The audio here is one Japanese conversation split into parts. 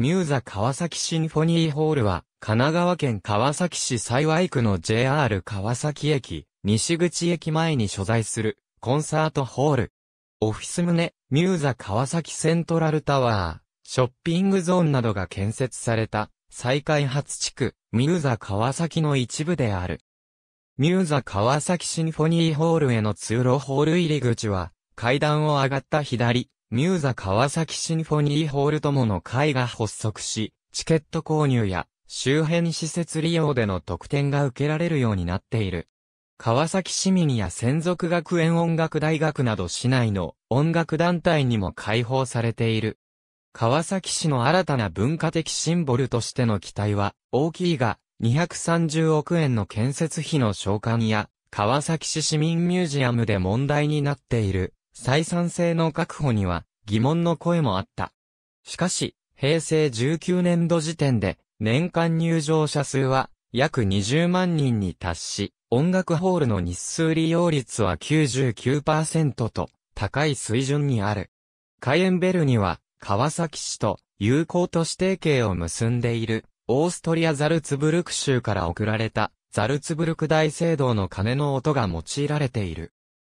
ミューザ川崎シンフォニーホールは、神奈川県川崎市幸区の JR 川崎駅、西口駅前に所在する、コンサートホール。オフィス棟、ミューザ川崎セントラルタワー、ショッピングゾーンなどが建設された、再開発地区、ミューザ川崎の一部である。ミューザ川崎シンフォニーホールへの通路ホール入り口は、階段を上がった左、ミューザ川崎シンフォニーホール友の会が発足し、チケット購入や周辺施設利用での特典が受けられるようになっている。川崎市民や専属学園音楽大学など市内の音楽団体にも開放されている。川崎市の新たな文化的シンボルとしての期待は大きいが、230億円の建設費の償還や、川崎市市民ミュージアムで問題になっている採算性の確保には疑問の声もあった。しかし、平成19年度時点で年間入場者数は約20万人に達し、音楽ホールの日数利用率は99%と高い水準にある。カイエンベルには川崎市と友好都市提携を結んでいるオーストリアザルツブルク州から送られたザルツブルク大聖堂の鐘の音が用いられている。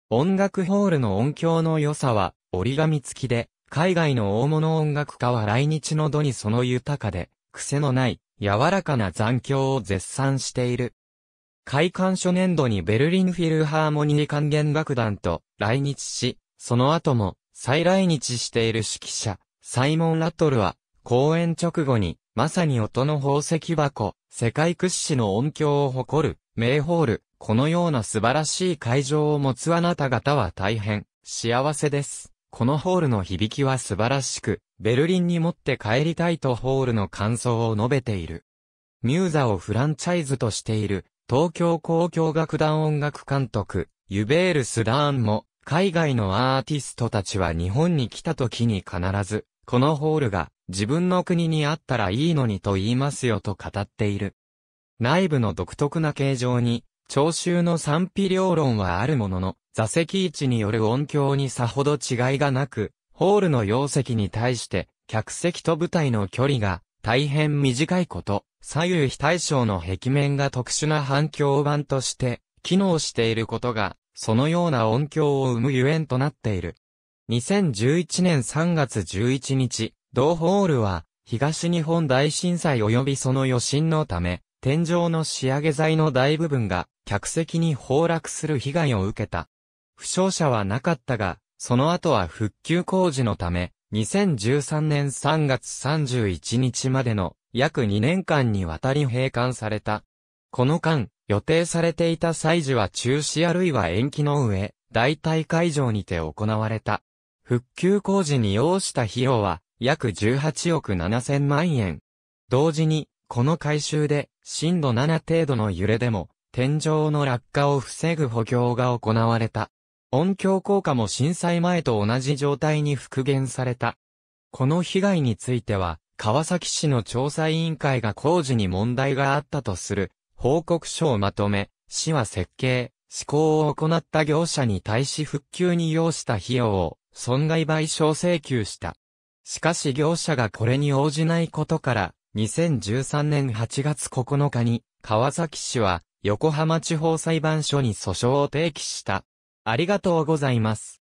音楽ホールの音響の良さは折り紙付きで、海外の大物音楽家は来日の度にその豊かで、癖のない柔らかな残響を絶賛している。開館初年度にベルリンフィルハーモニー管弦楽団と来日し、その後も再来日している指揮者、サイモン・ラトルは、公演直後に、まさに音の宝石箱、世界屈指の音響を誇る、名ホール、このような素晴らしい会場を持つあなた方は大変幸せです。このホールの響きは素晴らしく、ベルリンに持って帰りたいとホールの感想を述べている。ミューザをフランチャイズとしている、東京交響楽団音楽監督、ユベール・スダーンも、海外のアーティストたちは日本に来た時に必ず、このホールが自分の国にあったらいいのにと言いますよと語っている。内部の独特な形状に聴衆の賛否両論はあるものの、座席位置による音響にさほど違いがなく、ホールの容積に対して、客席と舞台の距離が大変短いこと、左右非対称の壁面が特殊な反響板として機能していることが、そのような音響を生むゆえんとなっている。2011年3月11日、同ホールは、東日本大震災及びその余震のため、天井の仕上げ材の大部分が客席に崩落する被害を受けた。負傷者はなかったが、その後は復旧工事のため、2013年3月31日までの約2年間にわたり閉館された。この間、予定されていた祭事は中止あるいは延期の上、代替会場にて行われた。復旧工事に要した費用は約18億7千万円。同時に、この改修で震度7程度の揺れでも天井の落下を防ぐ補強が行われた。音響効果も震災前と同じ状態に復元された。この被害については、川崎市の調査委員会が工事に問題があったとする報告書をまとめ、市は設計、施工を行った業者に対し復旧に要した費用を損害賠償請求した。しかし業者がこれに応じないことから、2013年8月9日に川崎市は横浜地方裁判所に訴訟を提起した。ありがとうございます。